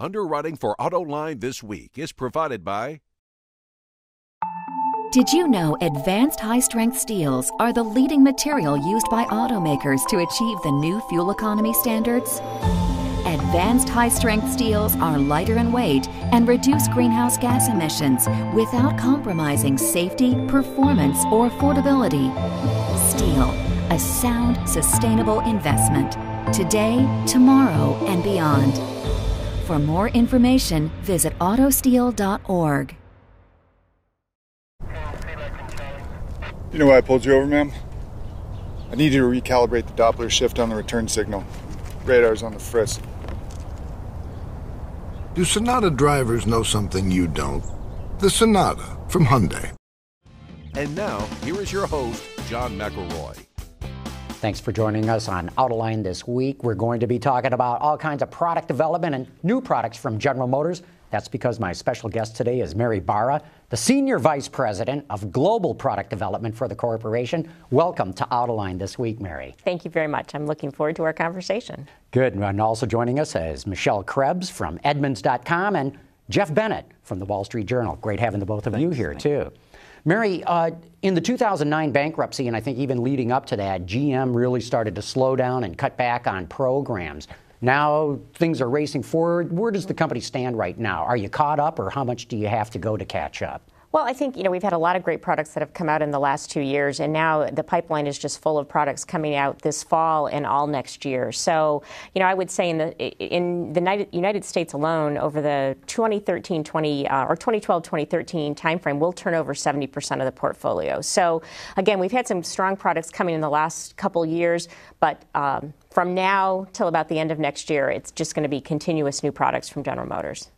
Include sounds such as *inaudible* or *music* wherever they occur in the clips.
Underwriting for AutoLine this week is provided by. Did you know advanced high strength steels are the leading material used by automakers to achieve the new fuel economy standards? Advanced high strength steels are lighter in weight and reduce greenhouse gas emissions without compromising safety, performance, or affordability. Steel, a sound, sustainable investment. Today, tomorrow, and beyond. For more information, visit autosteel.org. You know why I pulled you over, ma'am? I need you to recalibrate the Doppler shift on the return signal. Radar's on the fritz. Do Sonata drivers know something you don't? The Sonata from Hyundai. And now, here is your host, John McElroy. Thanks for joining us on Outline this week. We're going to be talking about all kinds of product development and new products from General Motors. That's because my special guest today is Mary Barra, the Senior Vice President of Global Product Development for the corporation. Welcome to Outline this week, Mary. Thank you very much. I'm looking forward to our conversation. Good. And also joining us is Michelle Krebs from Edmunds.com and Jeff Bennett from the Wall Street Journal. Great having the both of Thanks. you here, too. Mary, uh, in the 2009 bankruptcy, and I think even leading up to that, GM really started to slow down and cut back on programs. Now things are racing forward. Where does the company stand right now? Are you caught up, or how much do you have to go to catch up? Well, I think you know we've had a lot of great products that have come out in the last two years, and now the pipeline is just full of products coming out this fall and all next year. So, you know, I would say in the in the United States alone, over the 2013 20 uh, or 2012 2013 timeframe, we'll turn over 70 percent of the portfolio. So, again, we've had some strong products coming in the last couple years, but um, from now till about the end of next year, it's just going to be continuous new products from General Motors.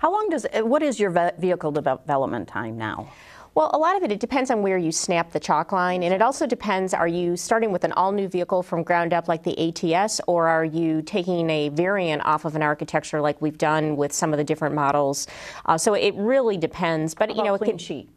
How long does, uh, what is your vehicle development time now? Well, a lot of it, it depends on where you snap the chalk line, and it also depends are you starting with an all new vehicle from ground up like the ATS, or are you taking a variant off of an architecture like we've done with some of the different models? Uh, so it really depends. But, you know, clean it can, sheet.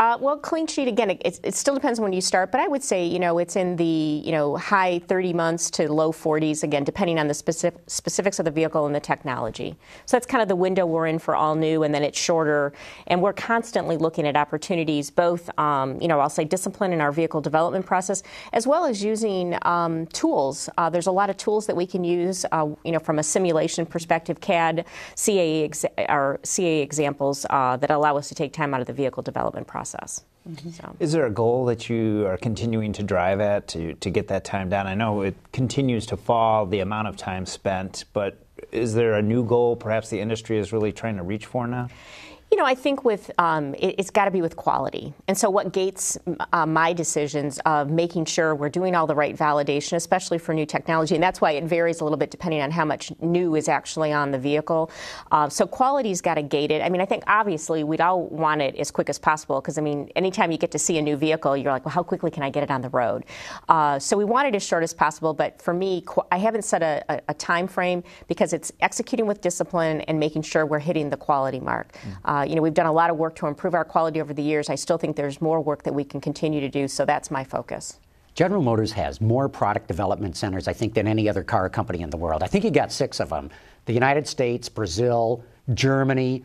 Uh, well, clean sheet again. It, it, still depends when you start, but I would say you know it's in the you know high 30 months to low 40s again, depending on the specific, specifics of the vehicle and the technology. So that's kind of the window we're in for all new, and then it's shorter. And we're constantly looking at opportunities, both um, you know I'll say discipline in our vehicle development process, as well as using um, tools. Uh, there's a lot of tools that we can use, uh, you know, from a simulation perspective, CAD, CAE, ex- or CAE examples uh, that allow us to take time out of the vehicle development process process. Mm-hmm. So. Is there a goal that you are continuing to drive at to, to get that time down? I know it continues to fall, the amount of time spent, but is there a new goal perhaps the industry is really trying to reach for now? You know, I think with um, it, has got to be with quality, and so what gates uh, my decisions of making sure we're doing all the right validation, especially for new technology, and that's why it varies a little bit depending on how much new is actually on the vehicle. Uh, so quality's got to gate it. I mean, I think obviously we'd all want it as quick as possible because I mean, anytime you get to see a new vehicle, you're like, well, how quickly can I get it on the road? Uh, so we want it as short as possible, but for me, I haven't set a, a, a time frame because it's executing with discipline and making sure we're hitting the quality mark. Mm -hmm. Uh, you know, we've done a lot of work to improve our quality over the years. I still think there's more work that we can continue to do, so that's my focus. General Motors has more product development centers, I think, than any other car company in the world. I think you got six of them the United States, Brazil, Germany,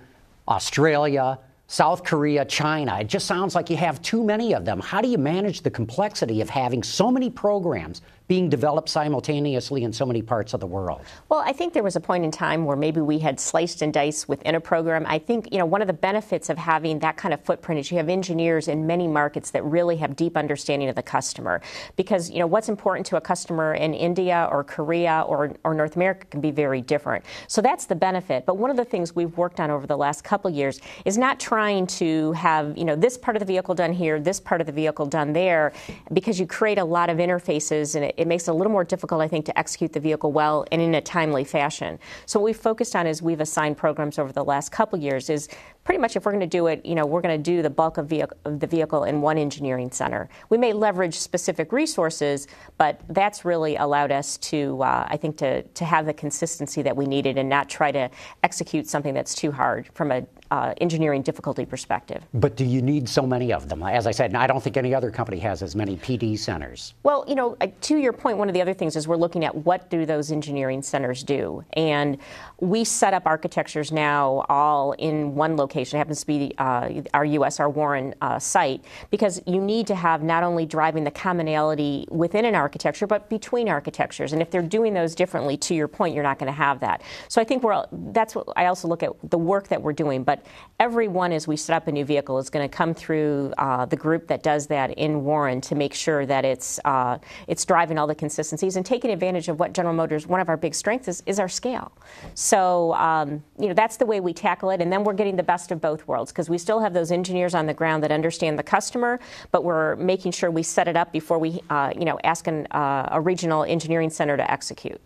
Australia, South Korea, China. It just sounds like you have too many of them. How do you manage the complexity of having so many programs being developed simultaneously in so many parts of the world? Well, I think there was a point in time where maybe we had sliced and diced within a program. I think, you know, one of the benefits of having that kind of footprint is you have engineers in many markets that really have deep understanding of the customer. Because, you know, what's important to a customer in India or Korea or, or North America can be very different. So that's the benefit. But one of the things we've worked on over the last couple years is not trying to have, you know, this part of the vehicle done here, this part of the vehicle done there, because you create a lot of interfaces and it it makes it a little more difficult, I think, to execute the vehicle well and in a timely fashion. So what we've focused on is we've assigned programs over the last couple years is pretty much if we're going to do it, you know, we're going to do the bulk of, vehicle, of the vehicle in one engineering center. We may leverage specific resources, but that's really allowed us to, uh, I think, to, to have the consistency that we needed and not try to execute something that's too hard from a uh, engineering difficulty perspective. But do you need so many of them? As I said, I don't think any other company has as many PD centers. Well, you know, to your point, one of the other things is we're looking at what do those engineering centers do, and we set up architectures now all in one location. It happens to be uh, our USR Warren uh, site because you need to have not only driving the commonality within an architecture but between architectures, and if they're doing those differently, to your point, you're not going to have that. So I think we're that's what I also look at the work that we're doing, but but everyone, as we set up a new vehicle, is going to come through uh, the group that does that in Warren to make sure that it's uh, it's driving all the consistencies and taking advantage of what General Motors, one of our big strengths is, is our scale. So um, you know that's the way we tackle it, and then we're getting the best of both worlds because we still have those engineers on the ground that understand the customer, but we're making sure we set it up before we uh, you know ask an, uh, a regional engineering center to execute.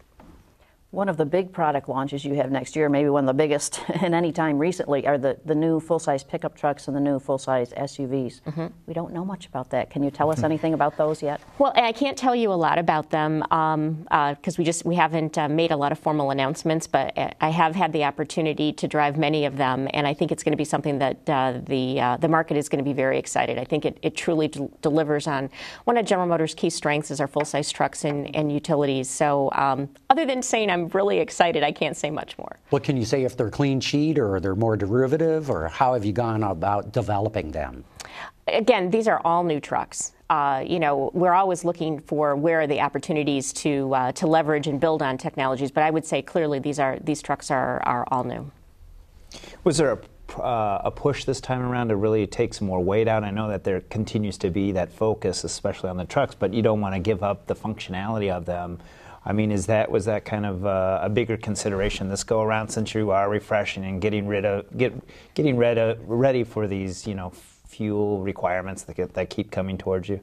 One of the big product launches you have next year, maybe one of the biggest *laughs* in any time recently, are the, the new full size pickup trucks and the new full size SUVs. Mm-hmm. We don't know much about that. Can you tell us anything about those yet? *laughs* Well, I can't tell you a lot about them because um, uh, we just we haven't uh, made a lot of formal announcements. But I have had the opportunity to drive many of them, and I think it's going to be something that uh, the uh, the market is going to be very excited. I think it, it truly delivers on one of General Motors' key strengths is our full size trucks and, and utilities. So um, other than saying I'm I'm really excited. I can't say much more. What can you say if they're clean sheet or they're more derivative or how have you gone about developing them? Again, these are all new trucks. Uh, you know, we're always looking for where are the opportunities to uh, to leverage and build on technologies. But I would say clearly these are these trucks are are all new. Was there a uh, a push this time around to really take some more weight out. I know that there continues to be that focus, especially on the trucks, but you don't want to give up the functionality of them I mean, is that was that kind of uh, a bigger consideration this go around since you are refreshing and getting rid of get getting ready ready for these you know fuel requirements that get, that keep coming towards you?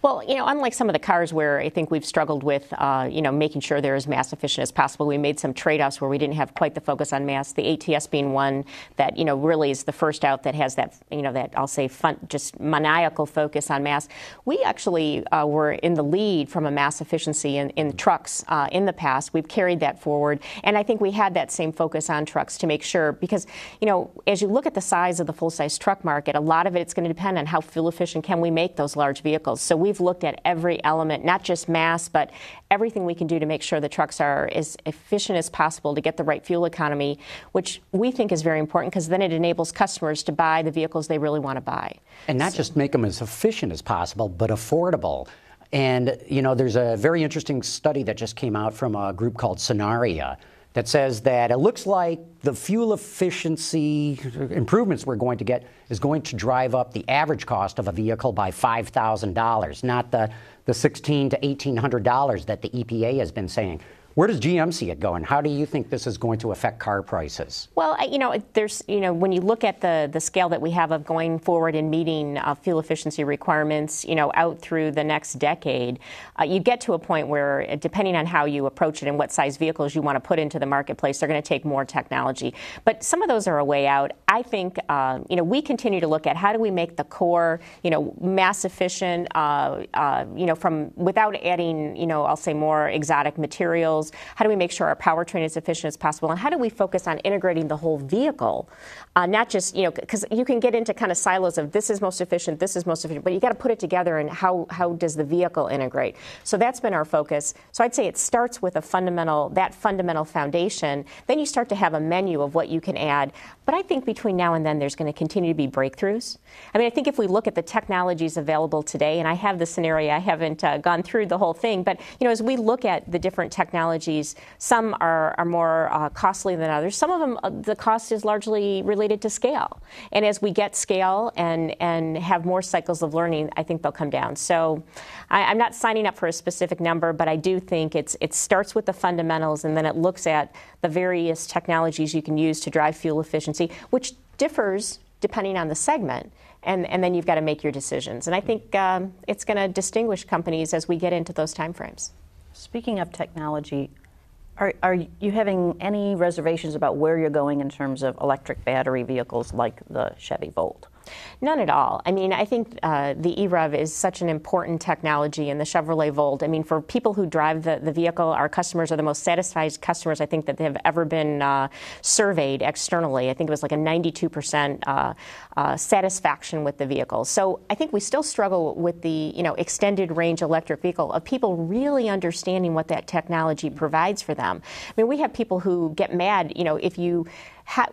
Well, you know, unlike some of the cars where I think we've struggled with, uh, you know, making sure they're as mass efficient as possible, we made some trade-offs where we didn't have quite the focus on mass. The ATS being one that you know really is the first out that has that, you know, that I'll say fun, just maniacal focus on mass. We actually uh, were in the lead from a mass efficiency in, in trucks uh, in the past. We've carried that forward, and I think we had that same focus on trucks to make sure because, you know, as you look at the size of the full-size truck market, a lot of it's going to depend on how fuel efficient can we make those large vehicles vehicles. So we've looked at every element, not just mass, but everything we can do to make sure the trucks are as efficient as possible to get the right fuel economy, which we think is very important because then it enables customers to buy the vehicles they really want to buy. And not so. just make them as efficient as possible, but affordable. And, you know, there's a very interesting study that just came out from a group called Scenaria that says that it looks like the fuel efficiency improvements we're going to get is going to drive up the average cost of a vehicle by $5,000, not the, the sixteen dollars to $1,800 that the EPA has been saying. Where does GM see it going? How do you think this is going to affect car prices? Well, you know, there's, you know, when you look at the, the scale that we have of going forward and meeting uh, fuel efficiency requirements, you know, out through the next decade, uh, you get to a point where, uh, depending on how you approach it and what size vehicles you want to put into the marketplace, they're going to take more technology. But some of those are a way out. I think, uh, you know, we continue to look at how do we make the core, you know, mass efficient, uh, uh, you know, from without adding, you know, I'll say more exotic materials vehicles? How do we make sure our powertrain is efficient as possible? And how do we focus on integrating the whole vehicle, uh, not just you know because you can get into kind of silos of this is most efficient, this is most efficient, but you got to put it together and how how does the vehicle integrate? So that's been our focus. So I'd say it starts with a fundamental that fundamental foundation. Then you start to have a menu of what you can add. But I think between now and then there's going to continue to be breakthroughs. I mean, I think if we look at the technologies available today, and I have the scenario, I haven't uh, gone through the whole thing, but you know, as we look at the different technologies technologies. Some are, are more uh, costly than others. Some of them, uh, the cost is largely related to scale. And as we get scale and, and have more cycles of learning, I think they'll come down. So I, am not signing up for a specific number, but I do think it's, it starts with the fundamentals and then it looks at the various technologies you can use to drive fuel efficiency, which differs depending on the segment. And, and, then you've got to make your decisions. And I think um, it's going to distinguish companies as we get into those timeframes. Speaking of technology, are, are you having any reservations about where you're going in terms of electric battery vehicles like the Chevy Volt? None at all. I mean, I think uh, the EREV is such an important technology in the Chevrolet Volt. I mean, for people who drive the, the vehicle, our customers are the most satisfied customers I think that they have ever been uh, surveyed externally. I think it was like a 92% uh, uh, satisfaction with the vehicle. So I think we still struggle with the you know extended range electric vehicle of people really understanding what that technology provides for them. I mean, we have people who get mad, you know, if you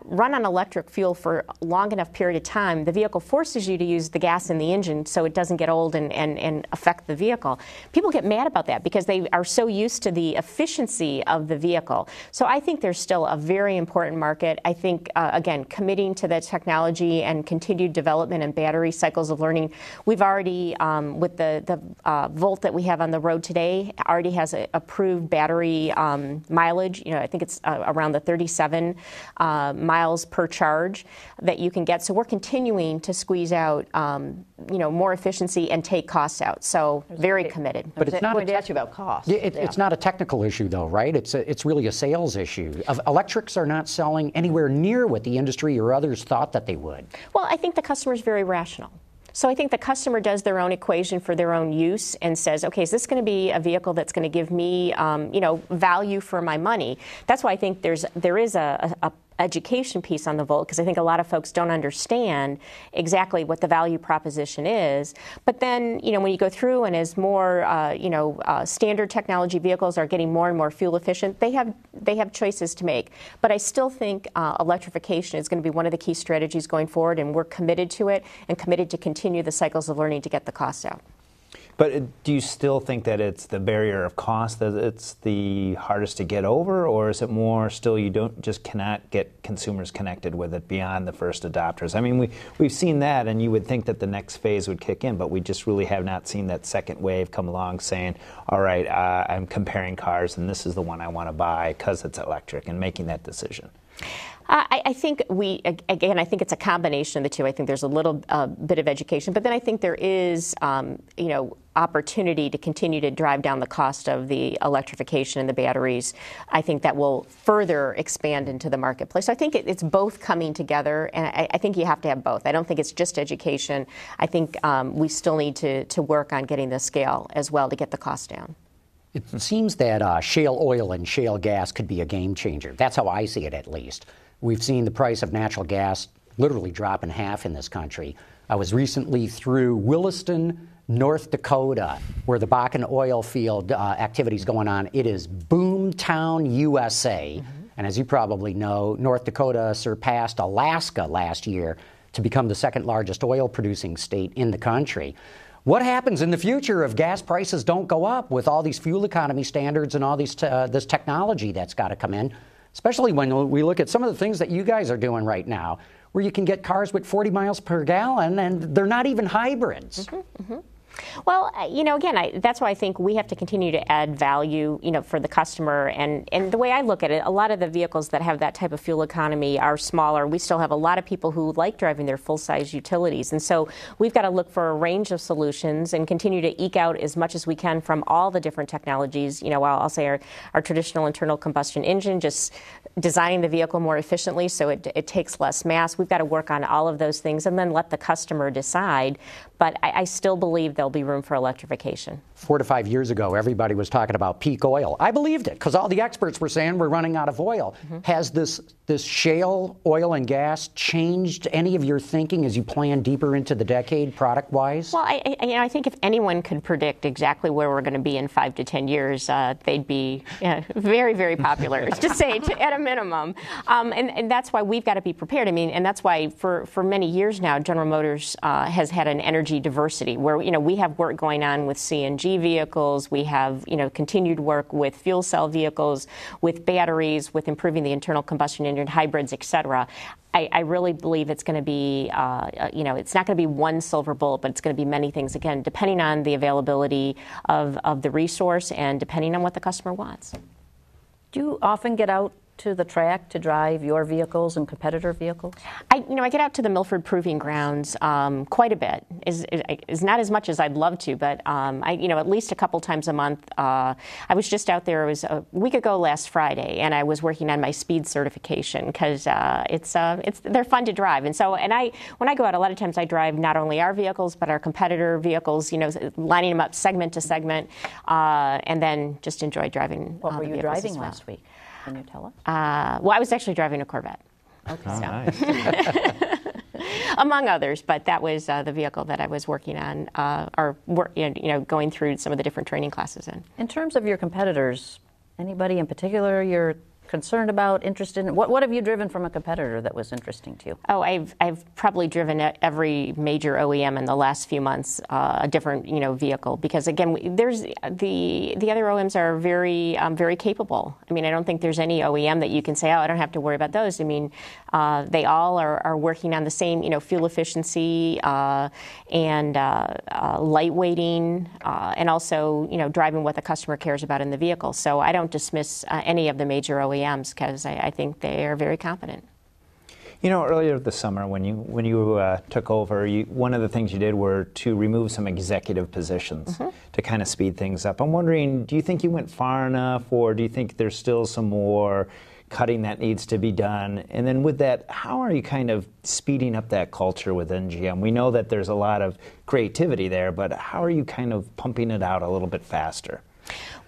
run on electric fuel for a long enough period of time, the vehicle forces you to use the gas in the engine so it doesn't get old and, and, and affect the vehicle. People get mad about that because they are so used to the efficiency of the vehicle. So I think there's still a very important market. I think, uh, again, committing to the technology and continued development and battery cycles of learning, we've already, um, with the, the uh, Volt that we have on the road today, already has a, approved battery um, mileage. You know, I think it's uh, around the 37. Uh, uh, miles per charge that you can get. So we're continuing to squeeze out, um, you know, more efficiency and take costs out. So There's very committed. But it's not a about cost. Yeah, yeah. It's not a technical issue, though, right? It's a, it's really a sales issue. Of electrics are not selling anywhere near what the industry or others thought that they would. Well, I think the customer is very rational. So I think the customer does their own equation for their own use and says, okay, is this going to be a vehicle that's going to give me, um, you know, value for my money? That's why I think there's there is a, a, education piece on the volt because I think a lot of folks don't understand exactly what the value proposition is. But then, you know, when you go through and as more, uh, you know, uh, standard technology vehicles are getting more and more fuel efficient, they have they have choices to make. But I still think uh, electrification is going to be one of the key strategies going forward, and we're committed to it and committed to continue the cycles of learning to get the cost out. But do you still think that it's the barrier of cost that it's the hardest to get over, or is it more still you don't just cannot get consumers connected with it beyond the first adopters? I mean, we we've seen that, and you would think that the next phase would kick in, but we just really have not seen that second wave come along saying, "All right, uh, I'm comparing cars, and this is the one I want to buy because it's electric," and making that decision. I, I, think we, again, I think it's a combination of the two. I think there's a little uh, bit of education, but then I think there is, um, you know, opportunity to continue to drive down the cost of the electrification and the batteries. I think that will further expand into the marketplace. So I think it, it's both coming together, and I, I, think you have to have both. I don't think it's just education. I think um, we still need to, to work on getting the scale as well to get the cost down. It seems that uh, shale oil and shale gas could be a game changer. That's how I see it, at least. We've seen the price of natural gas literally drop in half in this country. I was recently through Williston, North Dakota, where the Bakken oil field uh, activity is going on. It is boomtown USA. Mm-hmm. And as you probably know, North Dakota surpassed Alaska last year to become the second largest oil producing state in the country. What happens in the future if gas prices don't go up with all these fuel economy standards and all these te- uh, this technology that's got to come in? especially when we look at some of the things that you guys are doing right now, where you can get cars with 40 miles per gallon and they're not even hybrids. Mm -hmm, mm -hmm. Well, uh, you know, again, I, that's why I think we have to continue to add value, you know, for the customer. And, and the way I look at it, a lot of the vehicles that have that type of fuel economy are smaller. We still have a lot of people who like driving their full-size utilities. And so we've got to look for a range of solutions and continue to eke out as much as we can from all the different technologies. You know, I'll, I'll say our, our traditional internal combustion engine, just designing the vehicle more efficiently so it, it takes less mass. We've got to work on all of those things and then let the customer decide. But I, I still believe there'll be room for electrification. Four to five years ago, everybody was talking about peak oil. I believed it because all the experts were saying we're running out of oil. Mm-hmm. Has this this shale oil and gas changed any of your thinking as you plan deeper into the decade, product wise? Well, I, I, you know, I think if anyone could predict exactly where we're going to be in five to ten years, uh, they'd be very, very popular. *laughs* to say, to, at a minimum, um, and, and that's why we've got to be prepared. I mean, and that's why for for many years now, General Motors uh, has had an energy energy diversity, where you know we have work going on with CNG vehicles, we have you know continued work with fuel cell vehicles, with batteries, with improving the internal combustion engine hybrids, et cetera. I, I, really believe it's going to be, uh, you know, it's not going to be one silver bullet, but it's going to be many things, again, depending on the availability of, of the resource and depending on what the customer wants. Do you often get out to the track to drive your vehicles and competitor vehicles? I, you know, I get out to the Milford Proving Grounds um, quite a bit. Is, is, not as much as I'd love to, but um, I, you know, at least a couple times a month. Uh, I was just out there. It was a week ago last Friday, and I was working on my speed certification because uh, it's uh, it's they're fun to drive. And so, and I when I go out, a lot of times I drive not only our vehicles but our competitor vehicles. You know, lining them up segment to segment, uh, and then just enjoy driving. What were you driving well. last week? Can you tell us? Uh, well, I was actually driving a Corvette. Okay. Oh, so. Ah, nice. *laughs* Among others, but that was uh, the vehicle that I was working on, uh, or you know, going through some of the different training classes in. In terms of your competitors, anybody in particular you're concerned about, interested in? What, what have you driven from a competitor that was interesting to you? Oh, I've, I've probably driven every major OEM in the last few months, uh, a different you know vehicle because again, there's the the other OEMs are very um, very capable. I mean, I don't think there's any OEM that you can say, oh, I don't have to worry about those. I mean, uh, they all are, are working on the same you know fuel efficiency uh, and uh, uh, light weighting uh, and also you know driving what the customer cares about in the vehicle. So I don't dismiss any of the major OEMs because I, I, think they are very competent. You know, earlier this summer when you when you uh, took over, you, one of the things you did were to remove some executive positions mm -hmm. to kind of speed things up. I'm wondering, do you think you went far enough, or do you think there's still some more? cutting that needs to be done? And then with that, how are you kind of speeding up that culture within GM? We know that there's a lot of creativity there, but how are you kind of pumping it out a little bit faster?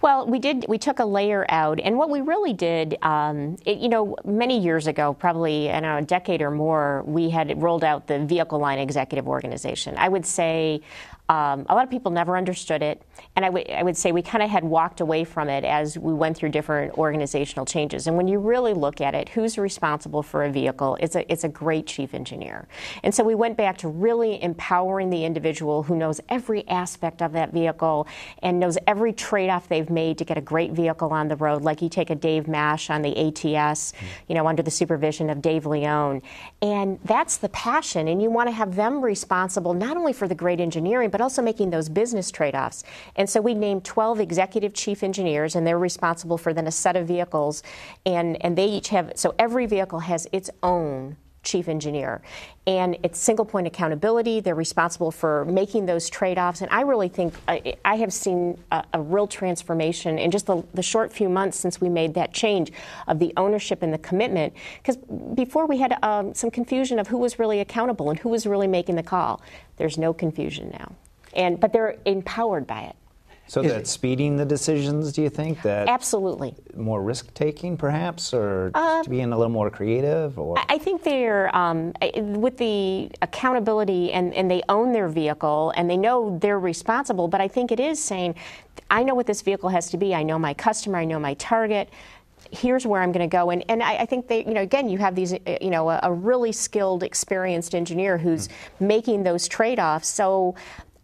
Well, we did. We took a layer out, and what we really did, um, it, you know, many years ago, probably in a decade or more, we had rolled out the vehicle line executive organization. I would say um, a lot of people never understood it, and I, would say we kind of had walked away from it as we went through different organizational changes. And when you really look at it, who's responsible for a vehicle? It's a, it's a great chief engineer. And so we went back to really empowering the individual who knows every aspect of that vehicle and knows every trade off they've made to get a great vehicle on the road. Like you take a Dave Mash on the ATS, you know, under the supervision of Dave Leone. And that's the passion, and you want to have them responsible not only for the great engineering, but also making those business trade offs. And so we named 12 executive chief engineers, and they're responsible for then a set of vehicles. And, and they each have, so every vehicle has its own chief engineer. And it's single point accountability. They're responsible for making those trade offs. And I really think I, I have seen a, a, real transformation in just the, the, short few months since we made that change of the ownership and the commitment. Because before we had um, some confusion of who was really accountable and who was really making the call. There's no confusion now and but they're empowered by it. So Is that's it, speeding the decisions. Do you think that absolutely more risk taking, perhaps, or uh, um, being a little more creative? Or I think they're um, with the accountability and, and they own their vehicle and they know they're responsible. But I think it is saying, I know what this vehicle has to be. I know my customer. I know my target here's where I'm going to go. And, and I, I, think they, you know, again, you have these, uh, you know, a, a really skilled, experienced engineer who's mm. making those trade offs. So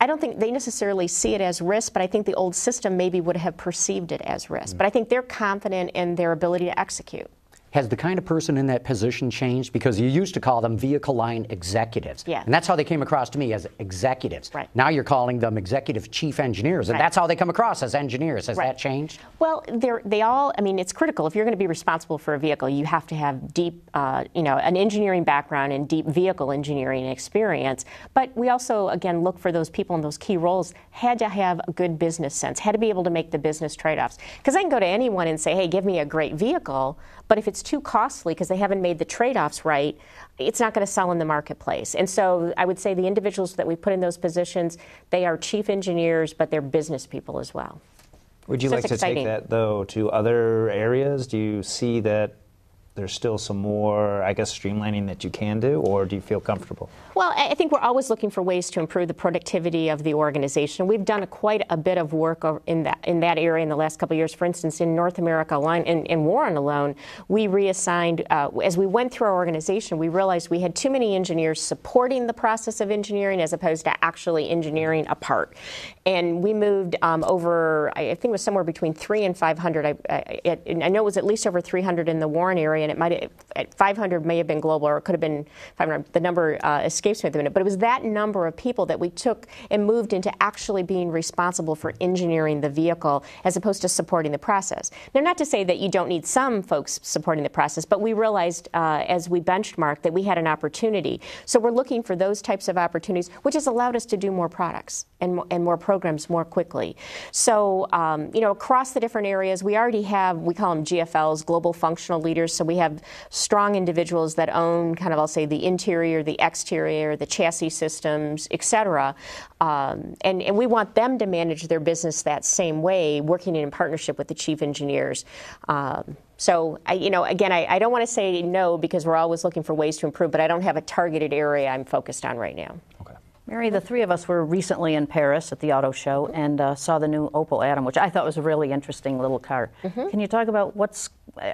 I don't think they necessarily see it as risk, but I think the old system maybe would have perceived it as risk. Mm. But I think they're confident in their ability to execute. Has the kind of person in that position changed? Because you used to call them vehicle line executives. Yeah. And that's how they came across to me as executives. Right. Now you're calling them executive chief engineers, and right. that's how they come across as engineers. Has right. that changed? Well, they're, they all, I mean, it's critical. If you're going to be responsible for a vehicle, you have to have deep, uh, you know, an engineering background and deep vehicle engineering experience. But we also, again, look for those people in those key roles had to have a good business sense, had to be able to make the business trade offs. Because I can go to anyone and say, hey, give me a great vehicle, but if it's too costly because they haven't made the trade offs right, it's not going to sell in the marketplace. And so I would say the individuals that we put in those positions, they are chief engineers, but they're business people as well. Would you so like to exciting. take that, though, to other areas? Do you see that there's still some more, I guess, streamlining that you can do, or do you feel comfortable? Well, I think we're always looking for ways to improve the productivity of the organization. We've done a, quite a bit of work in that in that area in the last couple of years. For instance, in North America alone, in, in Warren alone, we reassigned uh, as we went through our organization. We realized we had too many engineers supporting the process of engineering as opposed to actually engineering a part, and we moved um, over. I think it was somewhere between three and five hundred. I, I, I know it was at least over three hundred in the Warren area and it might have, 500 may have been global or it could have been 500. The number uh, escapes me at the minute, but it was that number of people that we took and moved into actually being responsible for engineering the vehicle as opposed to supporting the process. Now, not to say that you don't need some folks supporting the process, but we realized uh, as we benchmarked that we had an opportunity. So we're looking for those types of opportunities, which has allowed us to do more products and, and more programs more quickly. So, um, you know, across the different areas, we already have, we call them GFLs, Global Functional Leaders. So we we have strong individuals that own kind of, I'll say, the interior, the exterior, the chassis systems, et cetera. Um, and, and we want them to manage their business that same way, working in partnership with the chief engineers. Um, so, I, you know, again, I, I don't want to say no because we're always looking for ways to improve, but I don't have a targeted area I'm focused on right now. Okay. Mary, the three of us were recently in Paris at the auto show and uh, saw the new Opel Atom, which I thought was a really interesting little car. Mm -hmm. Can you talk about what's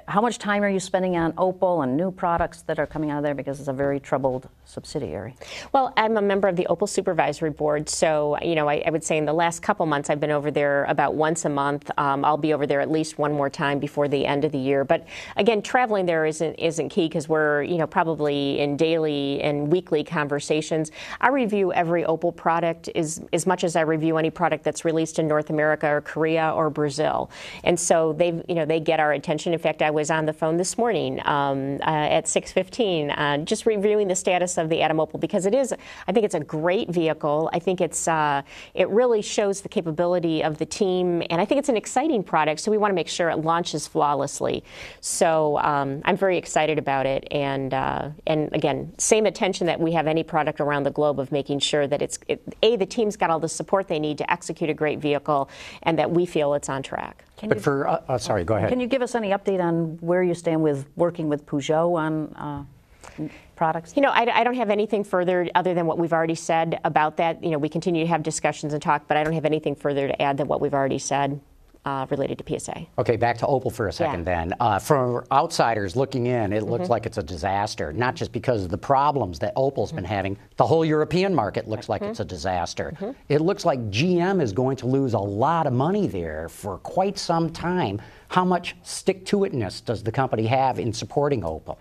how much time are you spending on Opal and new products that are coming out of there because it's a very troubled subsidiary? Well, I'm a member of the Opal Supervisory Board, so you know I, I would say in the last couple months I've been over there about once a month. Um, I'll be over there at least one more time before the end of the year. But again, traveling there isn't isn't key because we're you know probably in daily and weekly conversations. I review every Opal product as as much as I review any product that's released in North America or Korea or Brazil, and so they you know they get our attention. In fact, I was on the phone this morning um, uh, at 6:15 uh, just reviewing the status of the Automobile because it is, I think it's a great vehicle. I think it's, uh, it really shows the capability of the team, and I think it's an exciting product, so we want to make sure it launches flawlessly. So um, I'm very excited about it, and, uh, and again, same attention that we have any product around the globe of making sure that it's, it, A, the team's got all the support they need to execute a great vehicle, and that we feel it's on track. Can but you, for, uh, uh sorry, go ahead. Can you give us any update on where you stand with working with Peugeot on? Uh, products? You know, I, I, don't have anything further other than what we've already said about that. You know, we continue to have discussions and talk, but I don't have anything further to add than what we've already said. Uh, related to PSA. Okay, back to Opal for a second yeah. then. Uh, from outsiders looking in, it looks mm -hmm. like it's a disaster, not just because of the problems that Opal's mm -hmm. been mm-hmm. having, the whole European market looks like mm -hmm. it's a disaster. Mm-hmm. It looks like GM is going to lose a lot of money there for quite some time. How much stick to itness does the company have in supporting Opal?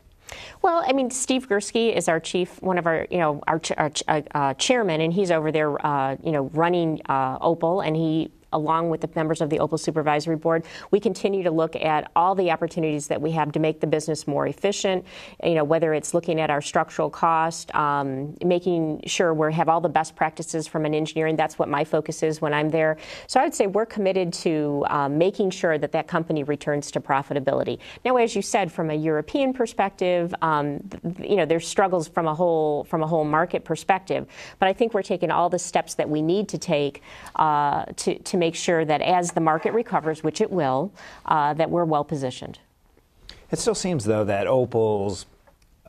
Well, I mean, Steve Gursky is our chief, one of our, you know, our, our uh, uh, chairman, and he's over there, uh, you know, running uh, Opal, and he along with the members of the Opal Supervisory Board, we continue to look at all the opportunities that we have to make the business more efficient. You know, whether it's looking at our structural cost, um, making sure we have all the best practices from an engineering. That's what my focus is when I'm there. So I would say we're committed to um, making sure that that company returns to profitability. Now, as you said, from a European perspective, um, you know, there's struggles from a whole from a whole market perspective. But I think we're taking all the steps that we need to take uh, to to make sure that as the market recovers, which it will, uh, that we're well positioned. It still seems, though, that Opal's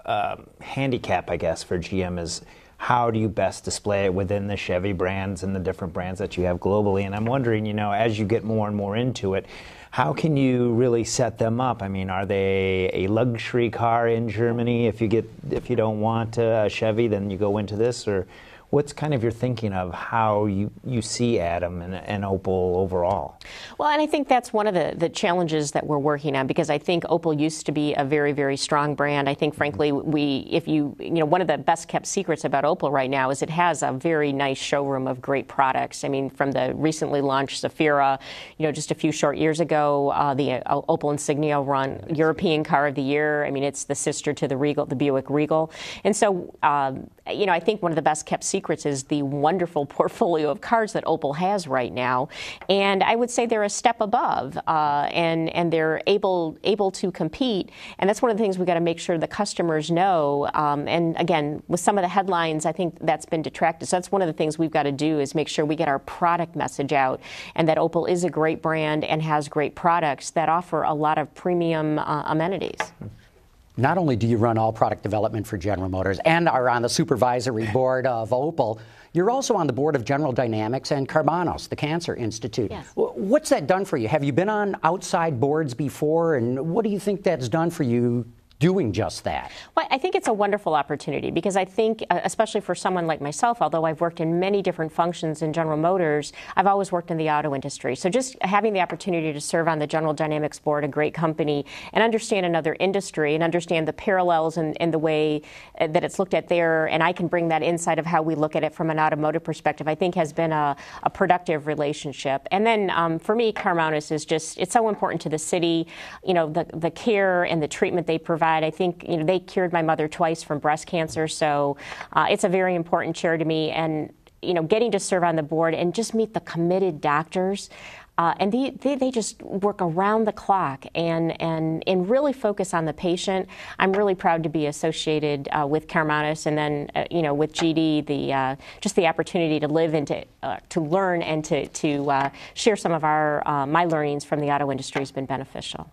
um, handicap, I guess, for GM is how do you best display it within the Chevy brands and the different brands that you have globally? And I'm wondering, you know, as you get more and more into it, how can you really set them up? I mean, are they a luxury car in Germany? If you get, if you don't want a Chevy, then you go into this, or what's kind of your thinking of how you, you see Adam and, and Opal overall? Well, and I think that's one of the, the challenges that we're working on because I think Opal used to be a very, very strong brand. I think, frankly, we, if you, you know, one of the best kept secrets about Opal right now is it has a very nice showroom of great products. I mean, from the recently launched Sephira, you know, just a few short years ago, uh, the uh, Opal Insignia run European Car of the Year. I mean, it's the sister to the Regal, the Buick Regal. And so, um, you know, I think one of the best kept secrets secrets is the wonderful *laughs* portfolio of cards that Opal has right now, and I would say they're a step above, uh, and and they're able able to compete, and that's one of the things we got to make sure the customers know. Um, and again, with some of the headlines, I think that's been detracted. So that's one of the things we've got to do is make sure we get our product message out, and that Opal is a great brand and has great products that offer a lot of premium uh, amenities. Hmm not only do you run all product development for General Motors and are on the supervisory *laughs* board of Opel, you're also on the board of General Dynamics and Carbonos, the Cancer Institute. Yes. What's that done for you? Have you been on outside boards before, and what do you think that's done for you doing just that. Well, I think it's a wonderful opportunity because I think, uh, especially for someone like myself, although I've worked in many different functions in General Motors, I've always worked in the auto industry. So just having the opportunity to serve on the General Dynamics board, a great company, and understand another industry and understand the parallels and, the way uh, that it's looked at there, and I can bring that insight of how we look at it from an automotive perspective, I think has been a, a productive relationship. And then um, for me, Carmonas is just, it's so important to the city, you know, the, the care and the treatment they provide I think you know they cured my mother twice from breast cancer, so uh, it's a very important chair to me. And you know, getting to serve on the board and just meet the committed doctors. Uh, and they, they, they, just work around the clock and, and, and really focus on the patient. I'm really proud to be associated uh, with Carmanis and then, uh, you know, with GD, the, uh, just the opportunity to live and to, uh, to learn and to, to uh, share some of our, my learnings from the auto industry has been beneficial.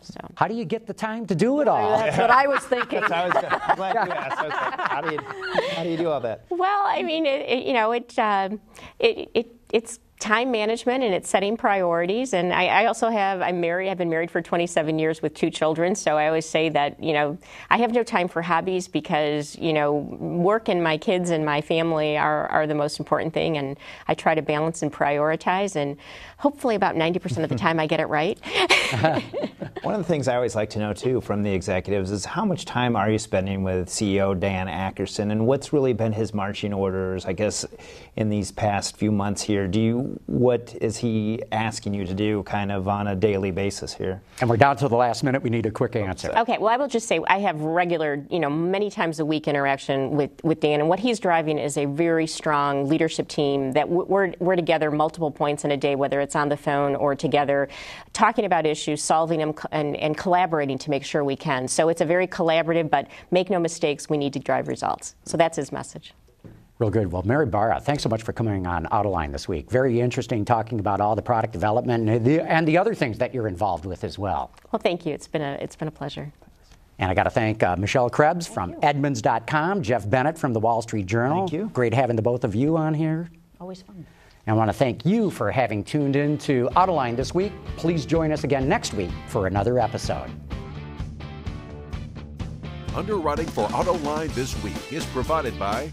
So. How do you get the time to do it all? That's what I was *laughs* thinking. I was, glad you asked. how, do you, how do you do all that? Well, I mean, it, it, you know, it, um, it, it, it's time management and it's setting priorities. And I, I, also have, I'm married, I've been married for 27 years with two children. So I always say that, you know, I have no time for hobbies because, you know, work and my kids and my family are, are the most important thing. And I try to balance and prioritize. And hopefully about 90% of the *laughs* time I get it right. *laughs* One of the things I always like to know too from the executives is how much time are you spending with CEO Dan Ackerson and what's really been his marching orders, I guess, in these past few months here? Do you what is he asking you to do kind of on a daily basis here? And we're down to the last minute. We need a quick answer. Okay, well, I will just say I have regular, you know, many times a week interaction with, with Dan, and what he's driving is a very strong leadership team that we're, we're together multiple points in a day, whether it's on the phone or together, talking about issues, solving them, and, and collaborating to make sure we can. So it's a very collaborative, but make no mistakes, we need to drive results. So that's his message. Real good. Well, Mary Barra, thanks so much for coming on Autoline this week. Very interesting talking about all the product development and the, and the other things that you're involved with as well. Well, thank you. It's been a, it's been a pleasure. And I got to thank uh, Michelle Krebs thank from you. Edmunds.com, Jeff Bennett from the Wall Street Journal. Thank you. Great having the both of you on here. Always fun. And I want to thank you for having tuned in to Autoline this week. Please join us again next week for another episode. Underwriting for AutoLine this week is provided by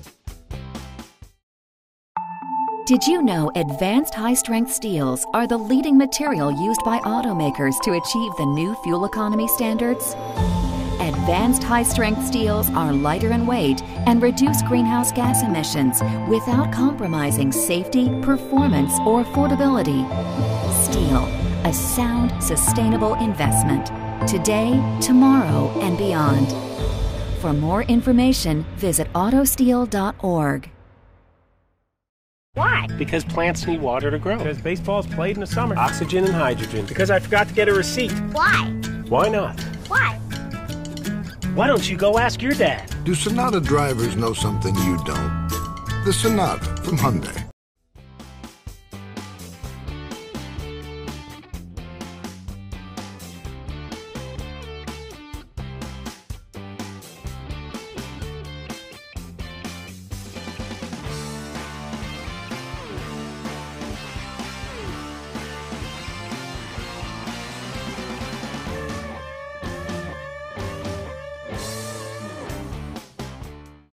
did you know advanced high strength steels are the leading material used by automakers to achieve the new fuel economy standards? Advanced high strength steels are lighter in weight and reduce greenhouse gas emissions without compromising safety, performance, or affordability. Steel, a sound, sustainable investment. Today, tomorrow, and beyond. For more information, visit autosteel.org. Why? Because plants need water to grow. Because baseball's played in the summer. Oxygen and hydrogen. Because I forgot to get a receipt. Why? Why not? Why? Why don't you go ask your dad? Do Sonata drivers know something you don't? The Sonata from Hyundai.